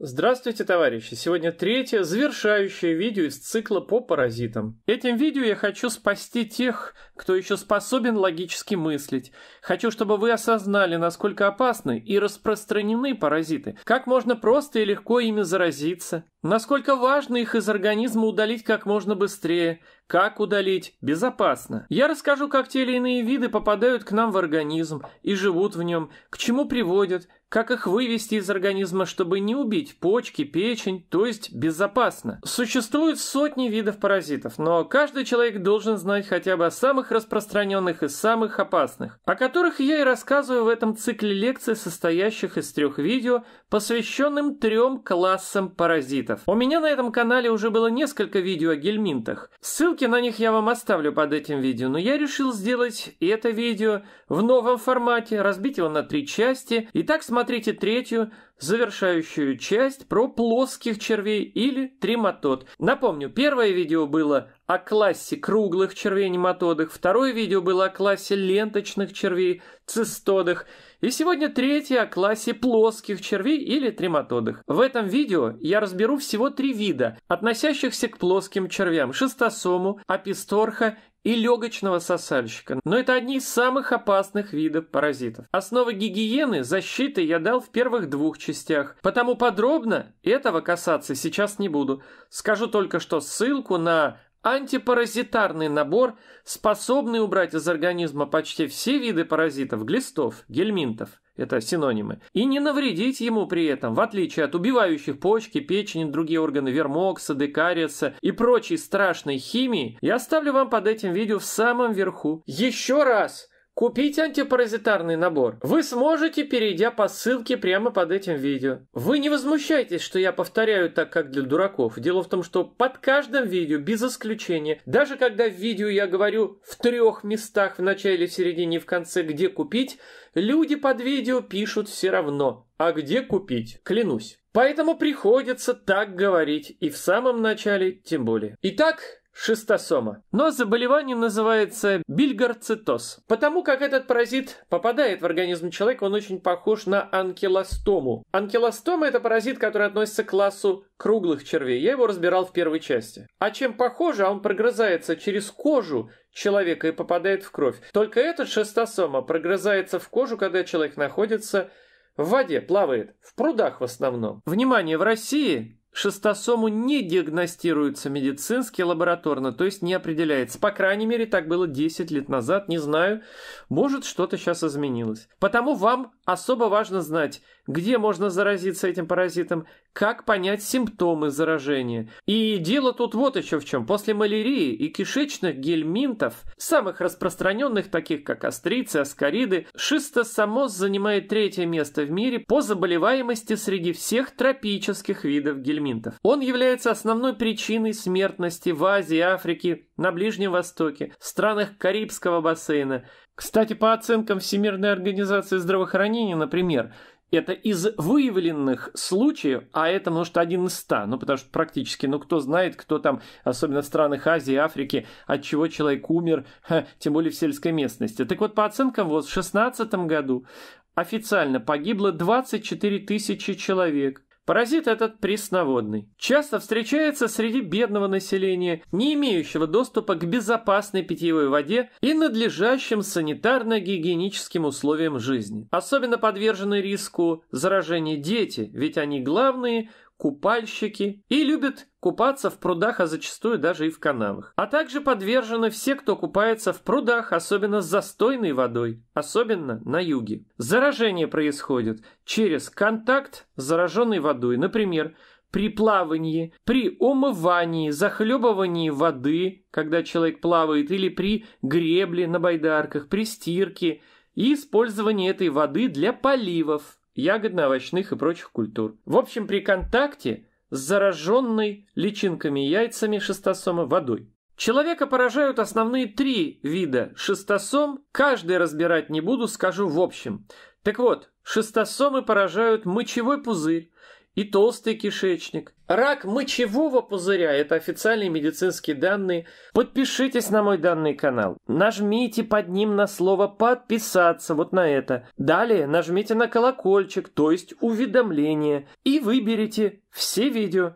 Здравствуйте, товарищи! Сегодня третье, завершающее видео из цикла по паразитам. Этим видео я хочу спасти тех, кто еще способен логически мыслить. Хочу, чтобы вы осознали, насколько опасны и распространены паразиты, как можно просто и легко ими заразиться, насколько важно их из организма удалить как можно быстрее, как удалить безопасно. Я расскажу, как те или иные виды попадают к нам в организм и живут в нем, к чему приводят, как их вывести из организма, чтобы не убить почки, печень, то есть безопасно? Существует сотни видов паразитов, но каждый человек должен знать хотя бы о самых распространенных и самых опасных, о которых я и рассказываю в этом цикле лекций, состоящих из трех видео, посвященным трем классам паразитов. У меня на этом канале уже было несколько видео о гельминтах. Ссылки на них я вам оставлю под этим видео, но я решил сделать и это видео в новом формате, разбить его на три части и так смотреть Посмотрите третью, завершающую часть про плоских червей или триматод. Напомню, первое видео было о классе круглых червей-нематодах, второе видео было о классе ленточных червей, цистодах, и сегодня третье о классе плоских червей или триматодах. В этом видео я разберу всего три вида, относящихся к плоским червям – шестосому, аписторха и легочного сосальщика, но это одни из самых опасных видов паразитов. Основы гигиены защиты я дал в первых двух частях, потому подробно этого касаться сейчас не буду. Скажу только, что ссылку на Антипаразитарный набор, способный убрать из организма почти все виды паразитов, глистов, гельминтов это синонимы, и не навредить ему при этом, в отличие от убивающих почки, печени, другие органы вермокса, декарица и прочей страшной химии, я оставлю вам под этим видео в самом верху. Еще раз! Купить антипаразитарный набор вы сможете, перейдя по ссылке прямо под этим видео. Вы не возмущайтесь, что я повторяю так, как для дураков. Дело в том, что под каждым видео, без исключения, даже когда в видео я говорю в трех местах, в начале, в середине и в конце, где купить, люди под видео пишут все равно. А где купить? Клянусь. Поэтому приходится так говорить, и в самом начале тем более. Итак, шистосома. Но заболевание называется бильгарцитоз. Потому как этот паразит попадает в организм человека, он очень похож на анкилостому. Анкилостома – это паразит, который относится к классу круглых червей. Я его разбирал в первой части. А чем похоже, он прогрызается через кожу человека и попадает в кровь. Только этот шестосома прогрызается в кожу, когда человек находится в воде плавает, в прудах в основном. Внимание, в России шестосому не диагностируется медицински, лабораторно, то есть не определяется. По крайней мере, так было 10 лет назад, не знаю. Может, что-то сейчас изменилось. Потому вам особо важно знать, где можно заразиться этим паразитом, как понять симптомы заражения. И дело тут вот еще в чем. После малярии и кишечных гельминтов, самых распространенных, таких как острицы, аскариды, шистосомоз занимает третье место в мире по заболеваемости среди всех тропических видов гельминтов. Он является основной причиной смертности в Азии, Африке, на Ближнем Востоке, в странах Карибского бассейна. Кстати, по оценкам Всемирной организации здравоохранения, например, это из выявленных случаев, а это, может, один из ста, ну, потому что практически, ну, кто знает, кто там, особенно в странах Азии, Африки, от чего человек умер, ха, тем более в сельской местности. Так вот, по оценкам, вот в 2016 году официально погибло 24 тысячи человек. Паразит этот пресноводный. Часто встречается среди бедного населения, не имеющего доступа к безопасной питьевой воде и надлежащим санитарно-гигиеническим условиям жизни. Особенно подвержены риску заражения дети, ведь они главные, купальщики и любят купаться в прудах, а зачастую даже и в канавах. А также подвержены все, кто купается в прудах, особенно с застойной водой, особенно на юге. Заражение происходит через контакт с зараженной водой. Например, при плавании, при умывании, захлебывании воды, когда человек плавает, или при гребле на байдарках, при стирке и использовании этой воды для поливов ягодно-овощных и прочих культур. В общем, при контакте с зараженной личинками и яйцами шестосома водой. Человека поражают основные три вида шестосом, каждый разбирать не буду, скажу в общем. Так вот, шестосомы поражают мочевой пузырь, и толстый кишечник. Рак мочевого пузыря – это официальные медицинские данные. Подпишитесь на мой данный канал. Нажмите под ним на слово «подписаться», вот на это. Далее нажмите на колокольчик, то есть уведомление, и выберите «Все видео».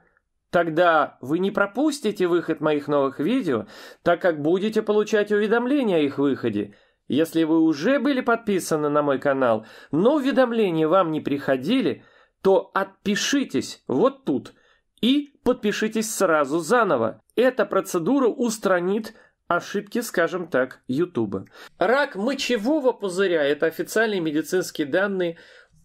Тогда вы не пропустите выход моих новых видео, так как будете получать уведомления о их выходе. Если вы уже были подписаны на мой канал, но уведомления вам не приходили – то отпишитесь вот тут и подпишитесь сразу заново. Эта процедура устранит ошибки, скажем так, Ютуба. Рак мочевого пузыря – это официальные медицинские данные,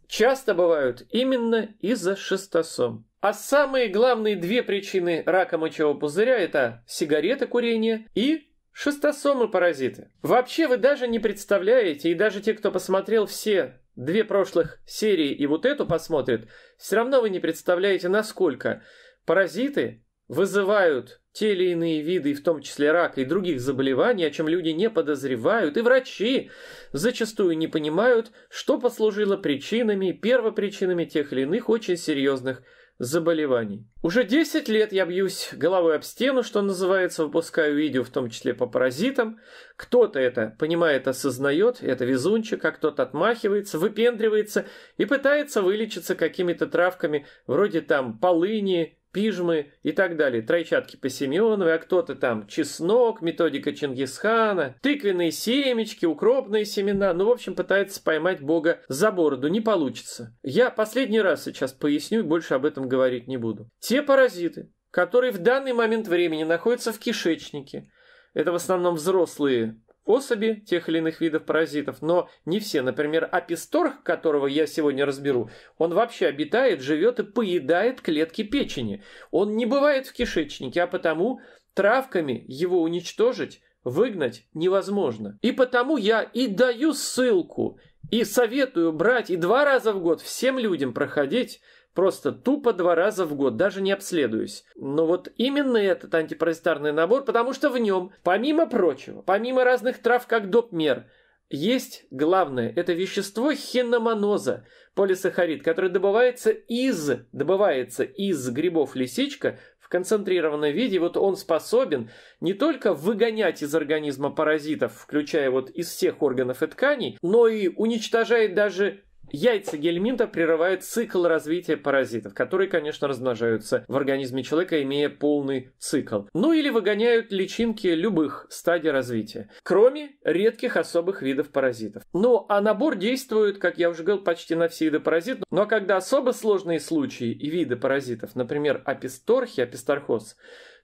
часто бывают именно из-за шестосом. А самые главные две причины рака мочевого пузыря – это сигареты курение и шестосомы паразиты. Вообще вы даже не представляете, и даже те, кто посмотрел все две прошлых серии и вот эту посмотрит, все равно вы не представляете, насколько паразиты вызывают те или иные виды, в том числе рак и других заболеваний, о чем люди не подозревают, и врачи зачастую не понимают, что послужило причинами, первопричинами тех или иных очень серьезных заболеваний. Уже 10 лет я бьюсь головой об стену, что называется, выпускаю видео, в том числе по паразитам. Кто-то это понимает, осознает, это везунчик, а кто-то отмахивается, выпендривается и пытается вылечиться какими-то травками, вроде там полыни, пижмы и так далее, тройчатки по Семеновой, а кто-то там чеснок, методика Чингисхана, тыквенные семечки, укропные семена. Ну, в общем, пытается поймать Бога за бороду. Не получится. Я последний раз сейчас поясню и больше об этом говорить не буду. Те паразиты, которые в данный момент времени находятся в кишечнике, это в основном взрослые особи тех или иных видов паразитов, но не все. Например, аписторх, которого я сегодня разберу, он вообще обитает, живет и поедает клетки печени. Он не бывает в кишечнике, а потому травками его уничтожить, выгнать невозможно. И потому я и даю ссылку, и советую брать, и два раза в год всем людям проходить Просто тупо два раза в год, даже не обследуюсь. Но вот именно этот антипаразитарный набор, потому что в нем, помимо прочего, помимо разных трав как допмер, есть главное, это вещество хиномоноза, полисахарид, который добывается из, добывается из грибов лисичка в концентрированном виде. Вот он способен не только выгонять из организма паразитов, включая вот из всех органов и тканей, но и уничтожает даже Яйца гельминта прерывают цикл развития паразитов, которые, конечно, размножаются в организме человека, имея полный цикл. Ну или выгоняют личинки любых стадий развития, кроме редких особых видов паразитов. Ну а набор действует, как я уже говорил, почти на все виды паразитов. Но ну, а когда особо сложные случаи и виды паразитов, например, аписторхи, аписторхоз,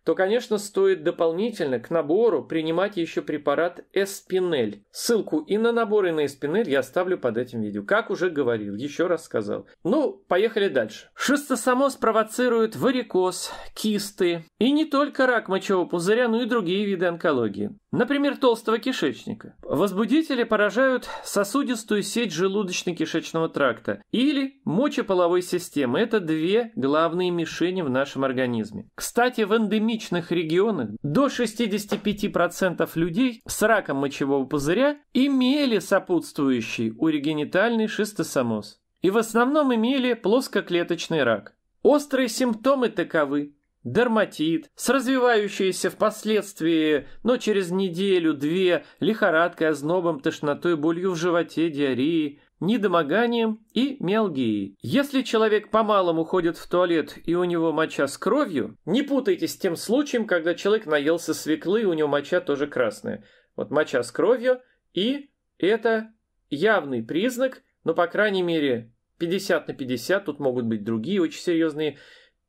то, конечно, стоит дополнительно к набору принимать еще препарат эспинель. Ссылку и на набор, и на эспинель я оставлю под этим видео. Как уже говорил, еще раз сказал. Ну, поехали дальше. Шистосомоз провоцирует варикоз, кисты и не только рак мочевого пузыря, но и другие виды онкологии. Например, толстого кишечника. Возбудители поражают сосудистую сеть желудочно-кишечного тракта или мочеполовой системы. Это две главные мишени в нашем организме. Кстати, в эндемии эпидемичных регионах до 65% людей с раком мочевого пузыря имели сопутствующий уригенитальный шистосомоз и в основном имели плоскоклеточный рак. Острые симптомы таковы дерматит, с развивающейся впоследствии, но через неделю-две, лихорадкой, ознобом, тошнотой, болью в животе, диареей, недомоганием и миалгией. Если человек по-малому ходит в туалет и у него моча с кровью, не путайтесь с тем случаем, когда человек наелся свеклы и у него моча тоже красная. Вот моча с кровью и это явный признак, но по крайней мере 50 на 50, тут могут быть другие очень серьезные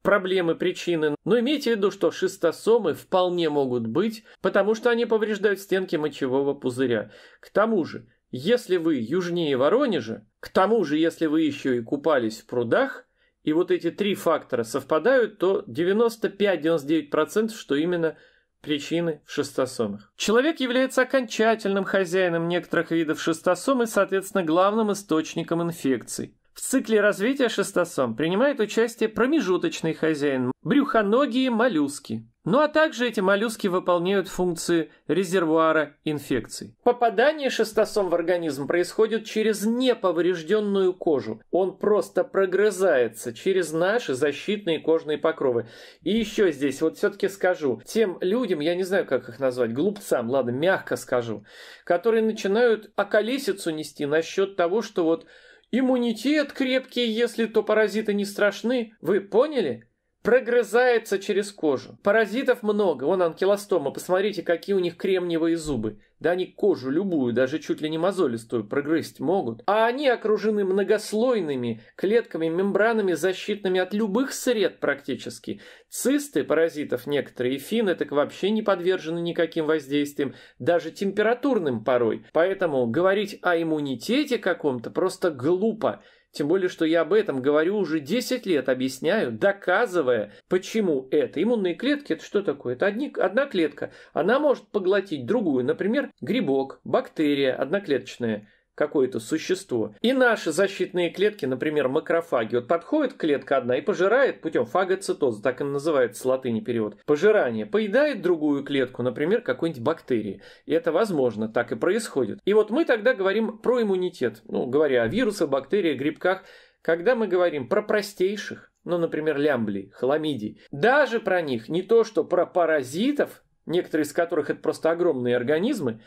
проблемы, причины. Но имейте в виду, что шистосомы вполне могут быть, потому что они повреждают стенки мочевого пузыря. К тому же, если вы южнее Воронежа, к тому же, если вы еще и купались в прудах, и вот эти три фактора совпадают, то 95-99% что именно причины в шестосомах. Человек является окончательным хозяином некоторых видов шестосом и, соответственно, главным источником инфекций. В цикле развития шестосом принимает участие промежуточный хозяин – брюхоногие моллюски. Ну а также эти моллюски выполняют функции резервуара инфекций. Попадание шестосом в организм происходит через неповрежденную кожу. Он просто прогрызается через наши защитные кожные покровы. И еще здесь вот все-таки скажу, тем людям, я не знаю, как их назвать, глупцам, ладно, мягко скажу, которые начинают околесицу нести насчет того, что вот иммунитет крепкий, если то паразиты не страшны. Вы поняли? прогрызается через кожу. Паразитов много, вон анкилостома, посмотрите, какие у них кремниевые зубы. Да они кожу любую, даже чуть ли не мозолистую, прогрызть могут. А они окружены многослойными клетками, мембранами, защитными от любых сред практически. Цисты паразитов некоторые, фины так вообще не подвержены никаким воздействиям, даже температурным порой. Поэтому говорить о иммунитете каком-то просто глупо. Тем более, что я об этом говорю уже 10 лет, объясняю, доказывая, почему это. Иммунные клетки – это что такое? Это одни, одна клетка. Она может поглотить другую, например, грибок, бактерия одноклеточная какое-то существо. И наши защитные клетки, например, макрофаги, вот подходит клетка одна и пожирает путем фагоцитоза, так и называется с латыни перевод, пожирание, поедает другую клетку, например, какой-нибудь бактерии. И это возможно, так и происходит. И вот мы тогда говорим про иммунитет, ну, говоря о вирусах, бактериях, грибках, когда мы говорим про простейших, ну, например, лямблий, хламидий, даже про них, не то что про паразитов, некоторые из которых это просто огромные организмы,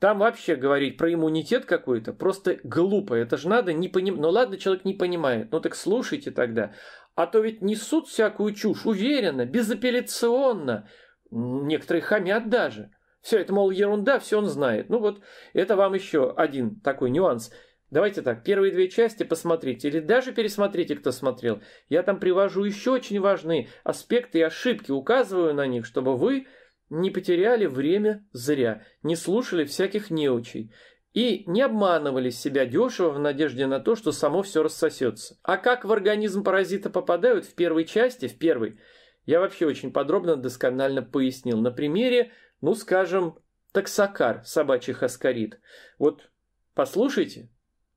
там вообще говорить про иммунитет какой-то просто глупо. Это же надо не понимать. Ну ладно, человек не понимает. Ну так слушайте тогда. А то ведь несут всякую чушь уверенно, безапелляционно. Некоторые хамят даже. Все это, мол, ерунда, все он знает. Ну вот, это вам еще один такой нюанс. Давайте так, первые две части посмотрите или даже пересмотрите, кто смотрел. Я там привожу еще очень важные аспекты и ошибки, указываю на них, чтобы вы не потеряли время зря, не слушали всяких неучей и не обманывали себя дешево в надежде на то, что само все рассосется. А как в организм паразита попадают в первой части, в первой, я вообще очень подробно, досконально пояснил. На примере, ну скажем, таксакар, собачий хаскарит. Вот послушайте,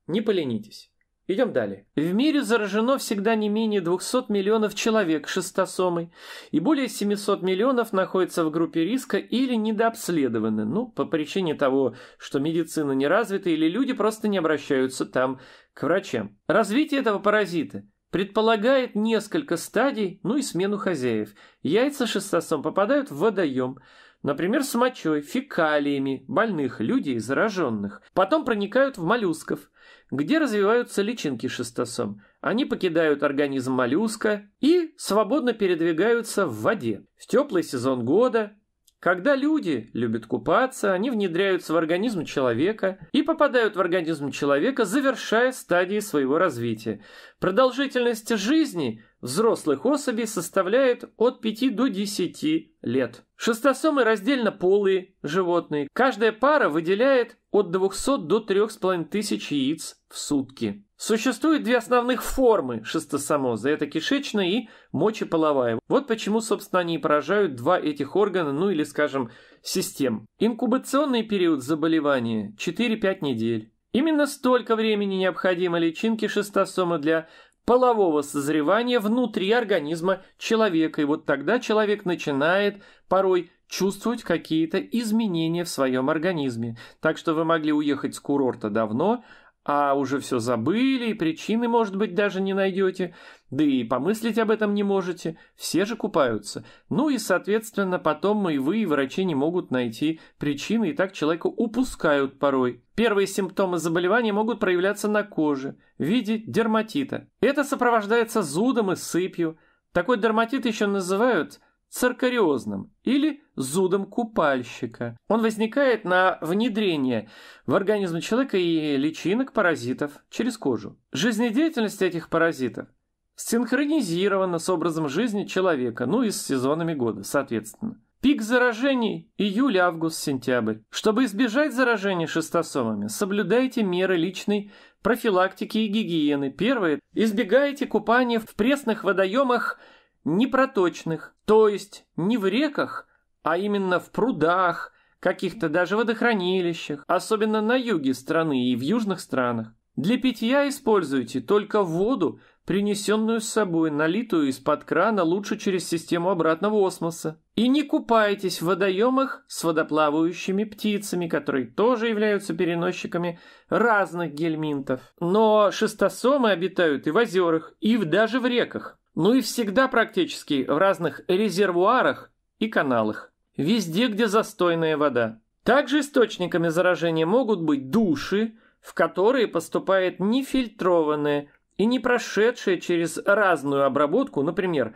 не поленитесь. Идем далее. В мире заражено всегда не менее 200 миллионов человек шестосомой, и более 700 миллионов находятся в группе риска или недообследованы, ну, по причине того, что медицина не развита или люди просто не обращаются там к врачам. Развитие этого паразита предполагает несколько стадий, ну и смену хозяев. Яйца шестосом попадают в водоем, например, с мочой, фекалиями больных людей, зараженных. Потом проникают в моллюсков, где развиваются личинки шестосом. Они покидают организм моллюска и свободно передвигаются в воде. В теплый сезон года когда люди любят купаться, они внедряются в организм человека и попадают в организм человека, завершая стадии своего развития. Продолжительность жизни Взрослых особей составляет от 5 до 10 лет. Шестосомы раздельно полые животные. Каждая пара выделяет от 200 до 3,5 тысяч яиц в сутки. Существует две основных формы шестосомоза. Это кишечная и мочеполовая. Вот почему, собственно, они и поражают два этих органа, ну или, скажем, систем. Инкубационный период заболевания 4-5 недель. Именно столько времени необходимо личинке шестосома для полового созревания внутри организма человека. И вот тогда человек начинает порой чувствовать какие-то изменения в своем организме. Так что вы могли уехать с курорта давно, а уже все забыли, и причины, может быть, даже не найдете. Да и помыслить об этом не можете, все же купаются. Ну и, соответственно, потом мы и вы, и врачи не могут найти причины, и так человека упускают порой. Первые симптомы заболевания могут проявляться на коже в виде дерматита. Это сопровождается зудом и сыпью. Такой дерматит еще называют циркариозным или зудом купальщика. Он возникает на внедрение в организм человека и личинок паразитов через кожу. Жизнедеятельность этих паразитов – синхронизировано с образом жизни человека, ну и с сезонами года, соответственно. Пик заражений – июль, август, сентябрь. Чтобы избежать заражения шестосомами, соблюдайте меры личной профилактики и гигиены. Первое – избегайте купания в пресных водоемах непроточных, то есть не в реках, а именно в прудах, каких-то даже водохранилищах, особенно на юге страны и в южных странах. Для питья используйте только воду принесенную с собой, налитую из-под крана лучше через систему обратного осмоса. И не купайтесь в водоемах с водоплавающими птицами, которые тоже являются переносчиками разных гельминтов. Но шестосомы обитают и в озерах, и в даже в реках. Ну и всегда практически в разных резервуарах и каналах. Везде, где застойная вода. Также источниками заражения могут быть души, в которые поступает нефильтрованная, и не прошедшая через разную обработку, например,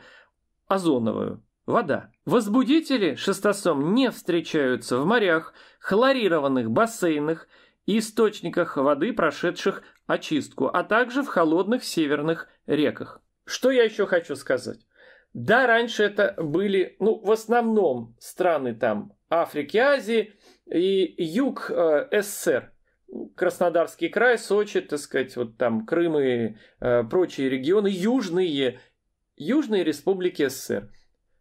озоновую. Вода. Возбудители шестосом не встречаются в морях, хлорированных бассейнах и источниках воды, прошедших очистку, а также в холодных северных реках. Что я еще хочу сказать? Да, раньше это были, ну, в основном страны там Африки, Азии и юг э, СССР. Краснодарский край, Сочи, так сказать, вот там Крым и э, прочие регионы, южные, южные республики СССР.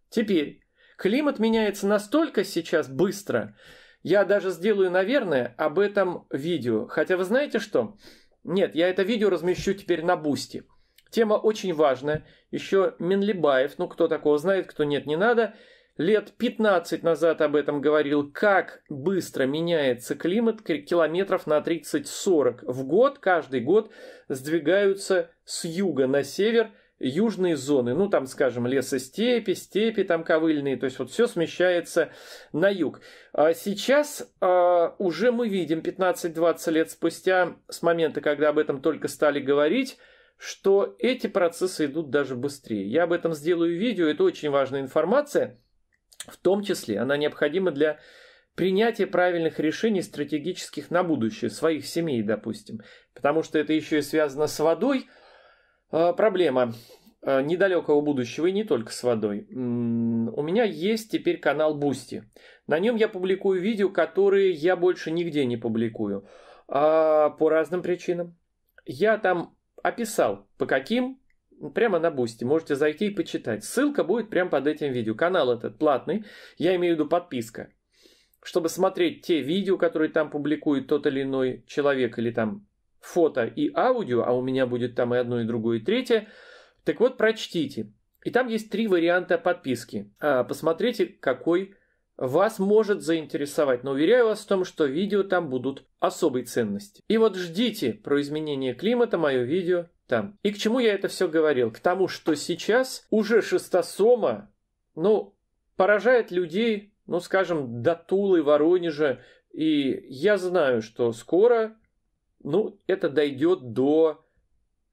Теперь, климат меняется настолько сейчас быстро, я даже сделаю, наверное, об этом видео. Хотя вы знаете что? Нет, я это видео размещу теперь на Бусти. Тема очень важная. Еще Минлибаев, ну кто такого знает, кто нет, не надо – лет 15 назад об этом говорил, как быстро меняется климат километров на 30-40 в год, каждый год сдвигаются с юга на север южные зоны, ну там, скажем, лесостепи, степи там ковыльные, то есть вот все смещается на юг. А сейчас а, уже мы видим 15-20 лет спустя, с момента, когда об этом только стали говорить, что эти процессы идут даже быстрее. Я об этом сделаю видео, это очень важная информация – в том числе она необходима для принятия правильных решений стратегических на будущее, своих семей, допустим. Потому что это еще и связано с водой. А, проблема а, недалекого будущего и не только с водой. У меня есть теперь канал Бусти. На нем я публикую видео, которые я больше нигде не публикую. А, по разным причинам. Я там описал, по каким ну, прямо на Бусти. Можете зайти и почитать. Ссылка будет прямо под этим видео. Канал этот платный. Я имею в виду подписка. Чтобы смотреть те видео, которые там публикует тот или иной человек, или там фото и аудио, а у меня будет там и одно, и другое, и третье. Так вот, прочтите. И там есть три варианта подписки. А, посмотрите, какой вас может заинтересовать, но уверяю вас в том, что видео там будут особой ценности. И вот ждите про изменение климата мое видео там. И к чему я это все говорил? К тому, что сейчас уже шестосома, ну, поражает людей, ну, скажем, до Тулы, Воронежа. И я знаю, что скоро, ну, это дойдет до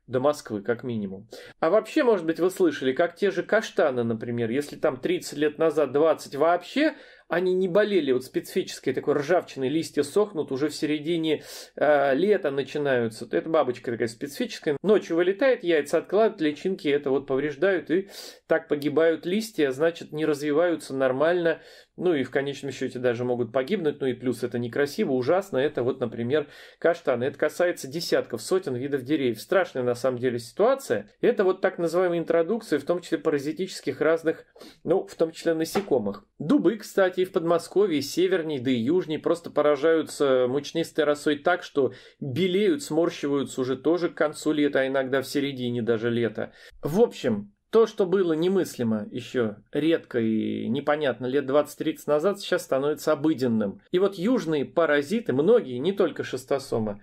до Москвы, как минимум. А вообще, может быть, вы слышали, как те же каштаны, например, если там 30 лет назад, 20 вообще они не болели вот специфической такой ржавчиной, листья сохнут уже в середине э, лета начинаются. Это бабочка такая специфическая. Ночью вылетает, яйца откладывают, личинки это вот повреждают и так погибают листья, значит не развиваются нормально ну и в конечном счете даже могут погибнуть, ну и плюс это некрасиво, ужасно, это вот, например, каштаны. Это касается десятков, сотен видов деревьев. Страшная на самом деле ситуация. Это вот так называемые интродукции в том числе паразитических разных, ну, в том числе насекомых. Дубы, кстати, и в Подмосковье, и северней, да и южней просто поражаются мучнистой росой так, что белеют, сморщиваются уже тоже к концу лета, а иногда в середине даже лета. В общем, то, что было немыслимо еще редко и непонятно лет 20-30 назад, сейчас становится обыденным. И вот южные паразиты, многие, не только шестосомы,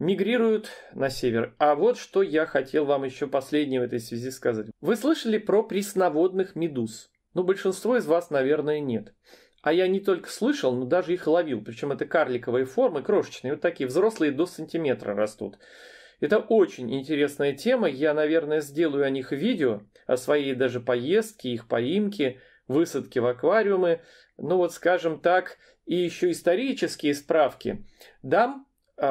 мигрируют на север. А вот что я хотел вам еще последнее в этой связи сказать. Вы слышали про пресноводных медуз? Ну, большинство из вас, наверное, нет. А я не только слышал, но даже их ловил. Причем это карликовые формы, крошечные. Вот такие взрослые до сантиметра растут. Это очень интересная тема, я, наверное, сделаю о них видео, о своей даже поездке, их поимке, высадке в аквариумы, ну вот скажем так, и еще исторические справки. Дам э,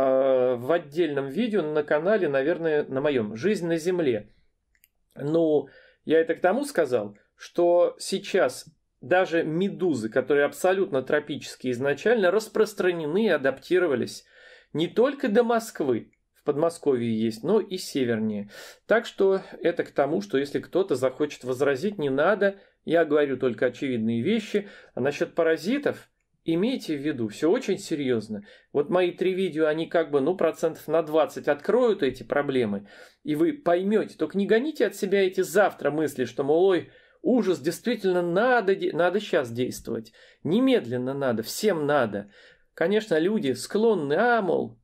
в отдельном видео на канале, наверное, на моем «Жизнь на Земле». Ну, я это к тому сказал, что сейчас даже медузы, которые абсолютно тропические изначально, распространены и адаптировались не только до Москвы, в Подмосковье есть, но и севернее. Так что это к тому, что если кто-то захочет возразить, не надо. Я говорю только очевидные вещи. А насчет паразитов, имейте в виду, все очень серьезно. Вот мои три видео, они как бы, ну, процентов на 20 откроют эти проблемы, и вы поймете. Только не гоните от себя эти завтра мысли, что, мол, ой, ужас, действительно надо, надо сейчас действовать. Немедленно надо, всем надо. Конечно, люди склонны, а, мол,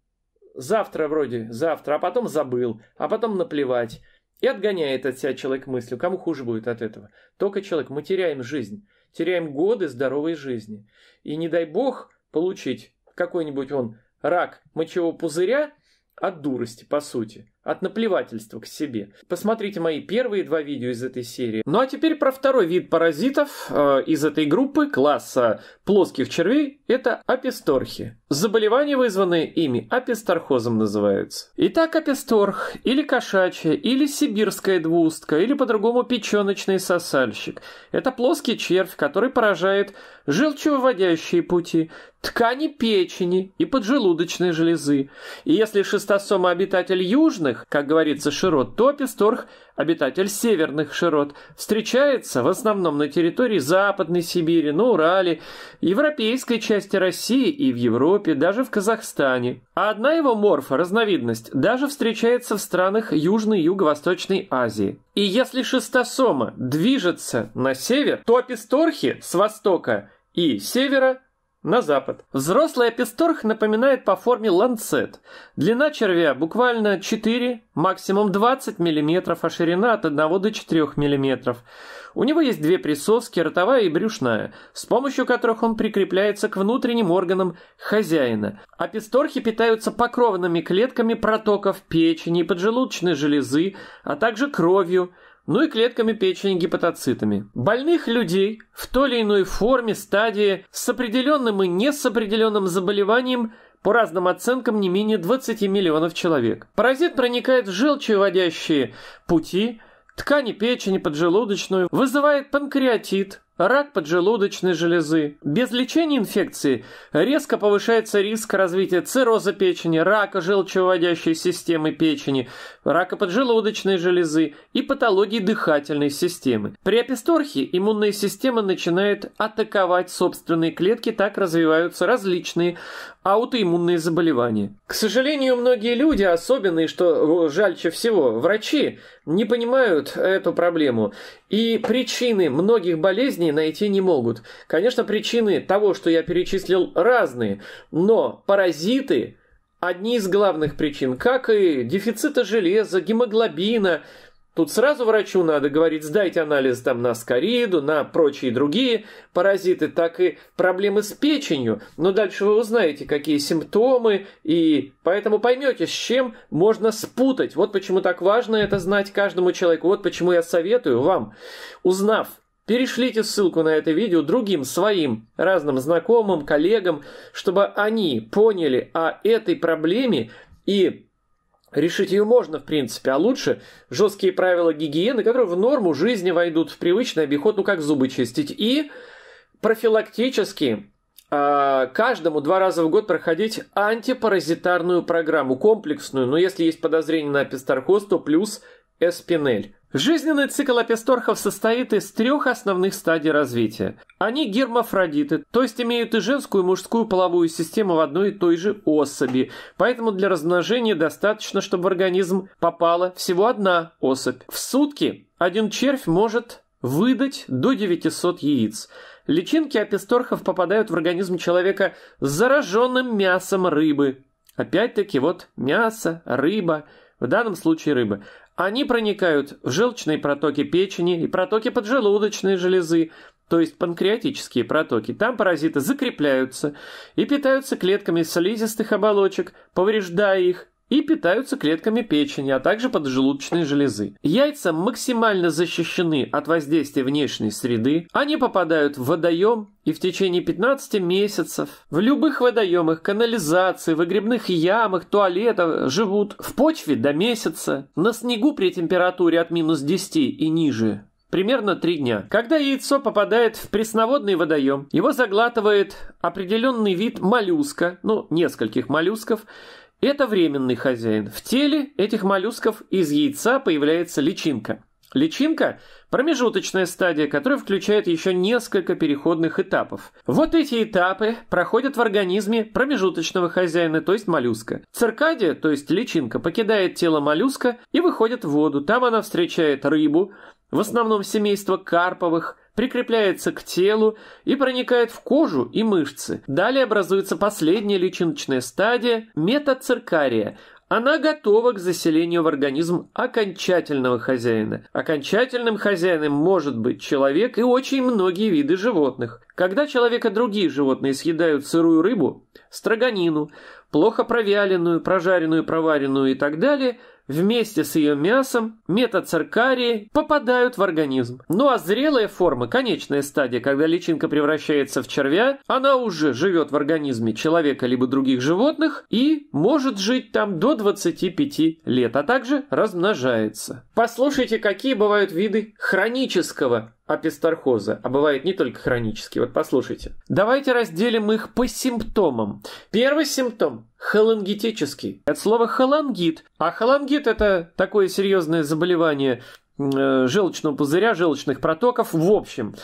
Завтра вроде, завтра, а потом забыл, а потом наплевать. И отгоняет от себя человек мыслью, кому хуже будет от этого. Только человек, мы теряем жизнь, теряем годы здоровой жизни. И не дай бог получить какой-нибудь он рак мочевого пузыря от дурости, по сути от наплевательства к себе. Посмотрите мои первые два видео из этой серии. Ну а теперь про второй вид паразитов э, из этой группы класса плоских червей – это аписторхи. Заболевания, вызванные ими аписторхозом называются. Итак, аписторх или кошачья, или сибирская двустка, или по-другому печеночный сосальщик – это плоский червь, который поражает желчевыводящие пути, ткани печени и поджелудочной железы. И если шестосома обитатель южных, как говорится, широт, то писторх обитатель северных широт. Встречается в основном на территории Западной Сибири, на Урале, европейской части России и в Европе, даже в Казахстане. А одна его морфа, разновидность, даже встречается в странах Южной и Юго-Восточной Азии. И если шестосома движется на север, то писторхи с востока и севера на запад. Взрослый аписторх напоминает по форме ланцет. Длина червя буквально 4, максимум 20 мм, а ширина от 1 до 4 мм. У него есть две присоски, ротовая и брюшная, с помощью которых он прикрепляется к внутренним органам хозяина. Аписторхи питаются покровными клетками протоков печени и поджелудочной железы, а также кровью – ну и клетками печени гепатоцитами. Больных людей в той или иной форме, стадии, с определенным и не с определенным заболеванием по разным оценкам не менее 20 миллионов человек. Паразит проникает в желчеводящие пути, ткани печени, поджелудочную, вызывает панкреатит, рак поджелудочной железы. Без лечения инфекции резко повышается риск развития цирроза печени, рака желчевыводящей системы печени, рака поджелудочной железы и патологии дыхательной системы. При аписторхе иммунная система начинает атаковать собственные клетки, так развиваются различные аутоиммунные заболевания. К сожалению, многие люди, особенно и что жальче всего, врачи, не понимают эту проблему и причины многих болезней найти не могут. Конечно, причины того, что я перечислил, разные, но паразиты одни из главных причин, как и дефицита железа, гемоглобина, Тут сразу врачу надо говорить, сдайте анализ там на скориду, на прочие другие паразиты, так и проблемы с печенью. Но дальше вы узнаете, какие симптомы, и поэтому поймете, с чем можно спутать. Вот почему так важно это знать каждому человеку. Вот почему я советую вам, узнав Перешлите ссылку на это видео другим, своим, разным знакомым, коллегам, чтобы они поняли о этой проблеме и Решить ее можно, в принципе, а лучше жесткие правила гигиены, которые в норму жизни войдут в привычный обиход, ну как зубы чистить. И профилактически а, каждому два раза в год проходить антипаразитарную программу, комплексную, но если есть подозрение на пистархоз, то плюс эспинель. Жизненный цикл апесторхов состоит из трех основных стадий развития. Они гермафродиты, то есть имеют и женскую, и мужскую половую систему в одной и той же особи, поэтому для размножения достаточно, чтобы в организм попала всего одна особь. В сутки один червь может выдать до 900 яиц. Личинки апесторхов попадают в организм человека с зараженным мясом рыбы. Опять-таки вот мясо, рыба, в данном случае рыба. Они проникают в желчные протоки печени и протоки поджелудочной железы, то есть панкреатические протоки. Там паразиты закрепляются и питаются клетками слизистых оболочек, повреждая их и питаются клетками печени, а также поджелудочной железы. Яйца максимально защищены от воздействия внешней среды, они попадают в водоем и в течение 15 месяцев в любых водоемах, канализации, выгребных ямах, туалетах живут в почве до месяца, на снегу при температуре от минус 10 и ниже примерно 3 дня. Когда яйцо попадает в пресноводный водоем, его заглатывает определенный вид моллюска, ну, нескольких моллюсков, это временный хозяин. В теле этих моллюсков из яйца появляется личинка. Личинка – промежуточная стадия, которая включает еще несколько переходных этапов. Вот эти этапы проходят в организме промежуточного хозяина, то есть моллюска. Циркадия, то есть личинка, покидает тело моллюска и выходит в воду. Там она встречает рыбу, в основном семейство карповых – прикрепляется к телу и проникает в кожу и мышцы. Далее образуется последняя личиночная стадия – метациркария, она готова к заселению в организм окончательного хозяина. Окончательным хозяином может быть человек и очень многие виды животных. Когда человека другие животные съедают сырую рыбу, строганину, плохо провяленную, прожаренную, проваренную и так далее – вместе с ее мясом метацеркарии попадают в организм. Ну а зрелая форма, конечная стадия, когда личинка превращается в червя, она уже живет в организме человека либо других животных и может жить там до 25 лет, а также размножается. Послушайте, какие бывают виды хронического апистархоза, а бывает не только хронический. Вот послушайте. Давайте разделим их по симптомам. Первый симптом – холангитический. От слова холангит. А холангит – это такое серьезное заболевание э, желчного пузыря, желчных протоков в общем.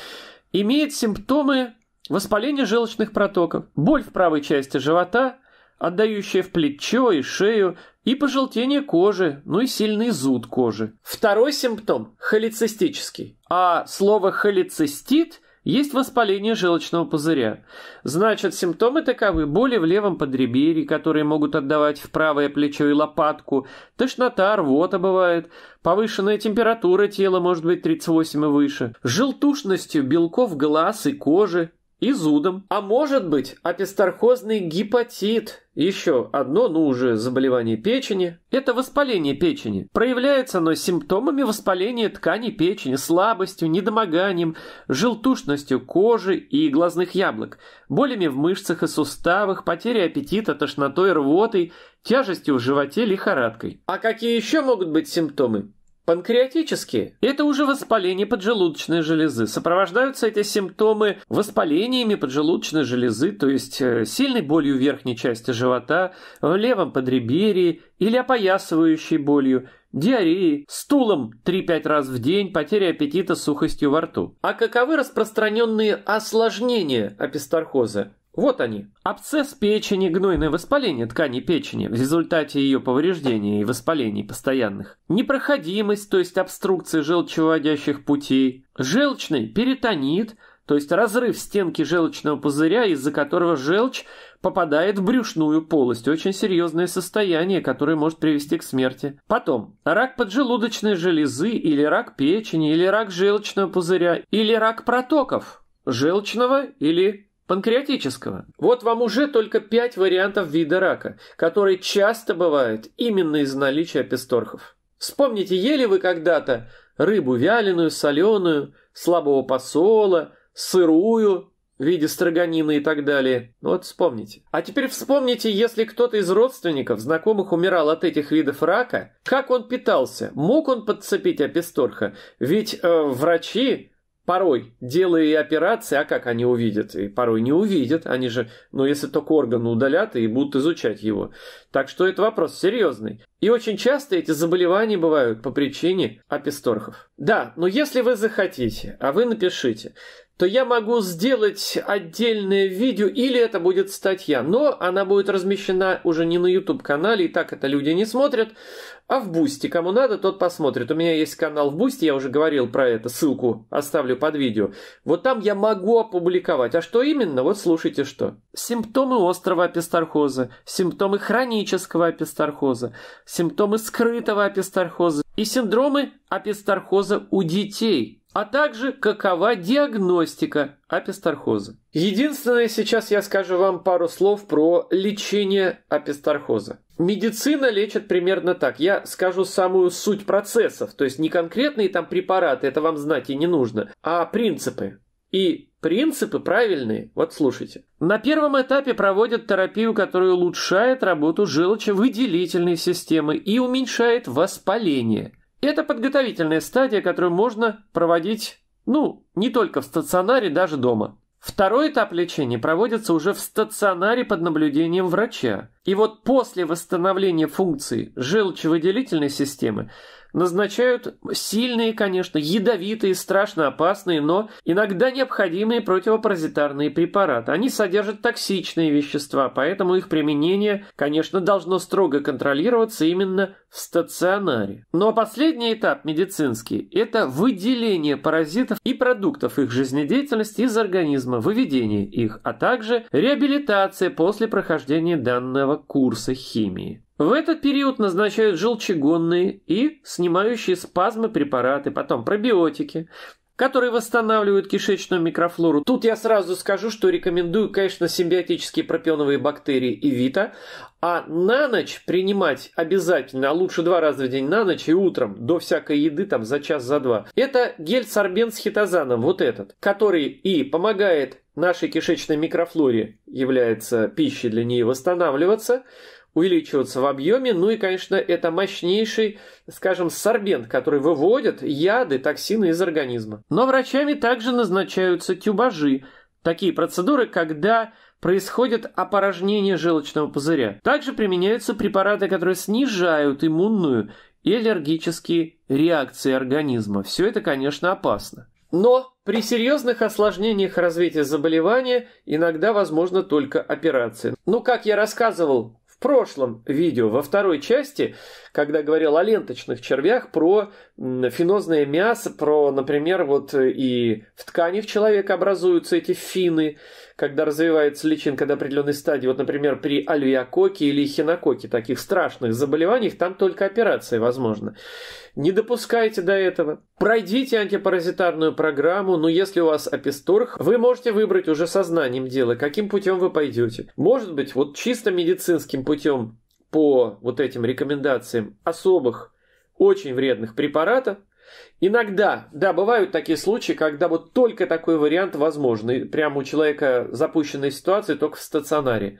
Имеет симптомы воспаления желчных протоков, боль в правой части живота, отдающая в плечо и шею, и пожелтение кожи, ну и сильный зуд кожи. Второй симптом – холецистический. А слово «холецистит» есть воспаление желчного пузыря. Значит, симптомы таковы – боли в левом подреберье, которые могут отдавать в правое плечо и лопатку, тошнота, рвота бывает, повышенная температура тела может быть 38 и выше, желтушностью белков глаз и кожи, и зудом, а может быть апистархозный гепатит. Еще одно, ну уже заболевание печени. Это воспаление печени. Проявляется оно симптомами воспаления тканей печени, слабостью, недомоганием, желтушностью кожи и глазных яблок, болями в мышцах и суставах, потерей аппетита, тошнотой, рвотой, тяжестью в животе, лихорадкой. А какие еще могут быть симптомы? Панкреатические – это уже воспаление поджелудочной железы. Сопровождаются эти симптомы воспалениями поджелудочной железы, то есть э, сильной болью в верхней части живота, в левом подреберье или опоясывающей болью, диареей, стулом 3-5 раз в день, потерей аппетита сухостью во рту. А каковы распространенные осложнения апистархоза? Вот они. Абсцесс печени, гнойное воспаление ткани печени в результате ее повреждения и воспалений постоянных. Непроходимость, то есть обструкция желчеводящих путей. Желчный перитонит, то есть разрыв стенки желчного пузыря, из-за которого желчь попадает в брюшную полость. Очень серьезное состояние, которое может привести к смерти. Потом, рак поджелудочной железы или рак печени, или рак желчного пузыря, или рак протоков желчного или панкреатического. Вот вам уже только пять вариантов вида рака, которые часто бывают именно из наличия песторхов. Вспомните, ели вы когда-то рыбу вяленую, соленую, слабого посола, сырую в виде строганина и так далее. Вот вспомните. А теперь вспомните, если кто-то из родственников, знакомых умирал от этих видов рака, как он питался? Мог он подцепить аписторха? Ведь э, врачи порой, делая операции, а как они увидят? И порой не увидят, они же, ну, если только органы удалят, и будут изучать его. Так что это вопрос серьезный. И очень часто эти заболевания бывают по причине аписторхов. Да, но если вы захотите, а вы напишите, то я могу сделать отдельное видео, или это будет статья. Но она будет размещена уже не на YouTube-канале, и так это люди не смотрят, а в Бусти. Кому надо, тот посмотрит. У меня есть канал в Бусти, я уже говорил про это, ссылку оставлю под видео. Вот там я могу опубликовать. А что именно? Вот слушайте что. Симптомы острого апистархоза, симптомы хронического апистархоза, симптомы скрытого апистархоза и синдромы апистархоза у детей – а также какова диагностика апистархоза. Единственное, сейчас я скажу вам пару слов про лечение апистархоза. Медицина лечит примерно так. Я скажу самую суть процессов, то есть не конкретные там препараты, это вам знать и не нужно, а принципы. И принципы правильные, вот слушайте. На первом этапе проводят терапию, которая улучшает работу желчевыделительной системы и уменьшает воспаление – это подготовительная стадия, которую можно проводить, ну, не только в стационаре, даже дома. Второй этап лечения проводится уже в стационаре под наблюдением врача. И вот после восстановления функции желчевыделительной системы назначают сильные, конечно, ядовитые, страшно опасные, но иногда необходимые противопаразитарные препараты. Они содержат токсичные вещества, поэтому их применение, конечно, должно строго контролироваться именно в стационаре. Ну а последний этап медицинский – это выделение паразитов и продуктов их жизнедеятельности из организма, выведение их, а также реабилитация после прохождения данного курса химии. В этот период назначают желчегонные и снимающие спазмы препараты, потом пробиотики, которые восстанавливают кишечную микрофлору. Тут я сразу скажу, что рекомендую, конечно, симбиотические пропионовые бактерии и вита, а на ночь принимать обязательно, а лучше два раза в день на ночь и утром, до всякой еды, там, за час, за два. Это гель Сорбен с хитозаном, вот этот, который и помогает нашей кишечной микрофлоре, является пищей для нее восстанавливаться, увеличиваться в объеме. Ну и, конечно, это мощнейший, скажем, сорбент, который выводит яды, токсины из организма. Но врачами также назначаются тюбажи, такие процедуры, когда происходит опорожнение желчного пузыря. Также применяются препараты, которые снижают иммунную и аллергические реакции организма. Все это, конечно, опасно. Но при серьезных осложнениях развития заболевания иногда возможна только операция. Ну, как я рассказывал, прошлом видео, во второй части, когда говорил о ленточных червях, про фенозное мясо, про, например, вот и в тканях человека образуются эти фины, когда развивается личинка до определенной стадии, вот, например, при альвиакоке или хинококе, таких страшных заболеваниях, там только операции возможно. Не допускайте до этого. Пройдите антипаразитарную программу, но если у вас аписторх, вы можете выбрать уже сознанием дела, каким путем вы пойдете. Может быть, вот чисто медицинским путем по вот этим рекомендациям особых очень вредных препаратов, Иногда, да, бывают такие случаи, когда вот только такой вариант возможный. Прямо у человека запущенная ситуация только в стационаре.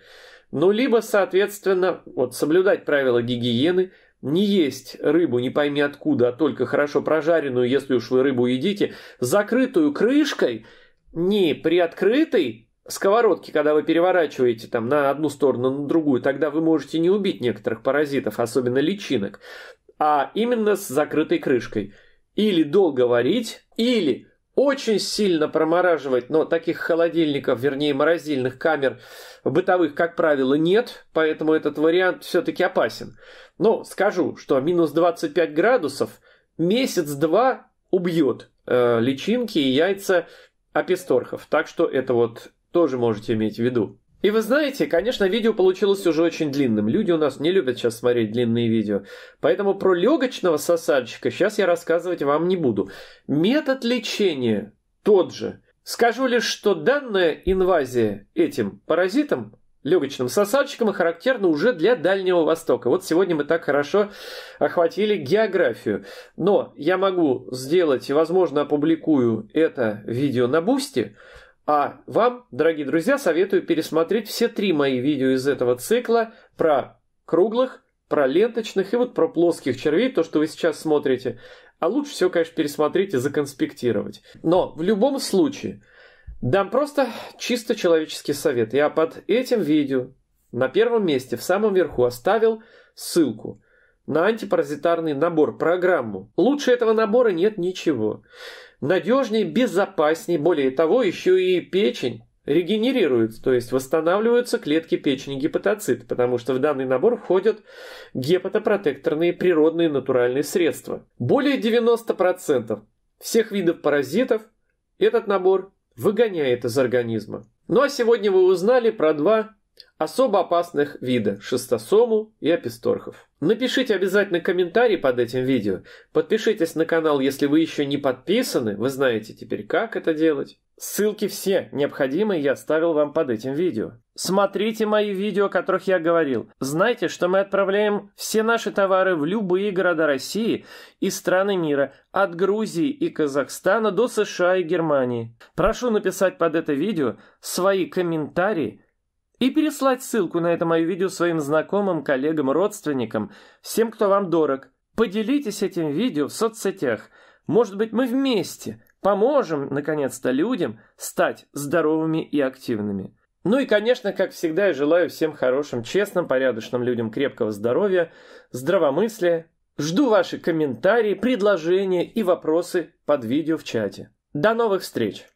Ну, либо, соответственно, вот соблюдать правила гигиены, не есть рыбу не пойми откуда, а только хорошо прожаренную, если уж вы рыбу едите, закрытую крышкой, не при открытой сковородке, когда вы переворачиваете там на одну сторону, на другую, тогда вы можете не убить некоторых паразитов, особенно личинок, а именно с закрытой крышкой – или долго варить, или очень сильно промораживать, но таких холодильников, вернее морозильных камер бытовых, как правило, нет, поэтому этот вариант все-таки опасен. Но скажу, что минус 25 градусов месяц-два убьет э, личинки и яйца аписторхов, так что это вот тоже можете иметь в виду. И вы знаете, конечно, видео получилось уже очень длинным. Люди у нас не любят сейчас смотреть длинные видео. Поэтому про легочного сосальщика сейчас я рассказывать вам не буду. Метод лечения тот же. Скажу лишь, что данная инвазия этим паразитом, легочным сосальщиком, характерна уже для Дальнего Востока. Вот сегодня мы так хорошо охватили географию. Но я могу сделать и, возможно, опубликую это видео на Бусти – а вам, дорогие друзья, советую пересмотреть все три мои видео из этого цикла про круглых, про ленточных и вот про плоских червей, то, что вы сейчас смотрите. А лучше все, конечно, пересмотреть и законспектировать. Но в любом случае, дам просто чисто человеческий совет. Я под этим видео на первом месте, в самом верху, оставил ссылку на антипаразитарный набор, программу. Лучше этого набора нет ничего надежнее, безопаснее, более того, еще и печень регенерируется, то есть восстанавливаются клетки печени гепатоцит, потому что в данный набор входят гепатопротекторные природные натуральные средства. Более 90% всех видов паразитов этот набор выгоняет из организма. Ну а сегодня вы узнали про два особо опасных вида – шестосому и аписторхов. Напишите обязательно комментарий под этим видео. Подпишитесь на канал, если вы еще не подписаны, вы знаете теперь, как это делать. Ссылки все необходимые я оставил вам под этим видео. Смотрите мои видео, о которых я говорил. Знайте, что мы отправляем все наши товары в любые города России и страны мира, от Грузии и Казахстана до США и Германии. Прошу написать под это видео свои комментарии и переслать ссылку на это мое видео своим знакомым, коллегам, родственникам, всем, кто вам дорог. Поделитесь этим видео в соцсетях. Может быть, мы вместе поможем, наконец-то, людям стать здоровыми и активными. Ну и, конечно, как всегда, я желаю всем хорошим, честным, порядочным людям крепкого здоровья, здравомыслия. Жду ваши комментарии, предложения и вопросы под видео в чате. До новых встреч!